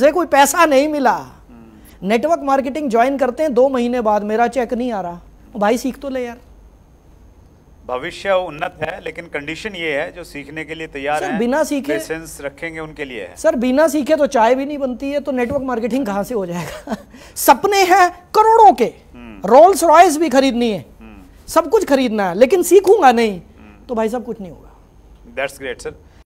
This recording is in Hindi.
से कोई पैसा नहीं मिला नेटवर्क मार्केटिंग ज्वाइन करते हैं दो महीने बाद मेरा चेक नहीं आ रहा भाई सीख तो ले यार भविष्य उन्नत है लेकिन कंडीशन ये है जो सीखने के लिए तैयार है बिना सीखे लाइसेंस रखेंगे उनके लिए है सर बिना सीखे तो चाय भी नहीं बनती है तो नेटवर्क मार्केटिंग कहां से हो जाएगा सपने हैं करोड़ों के रोल्स हम्म। रॉयस भी खरीदनी है हम्म। सब कुछ खरीदना है लेकिन सीखूंगा नहीं हम्म। तो भाई सब कुछ नहीं होगा दैट्स ग्रेट सर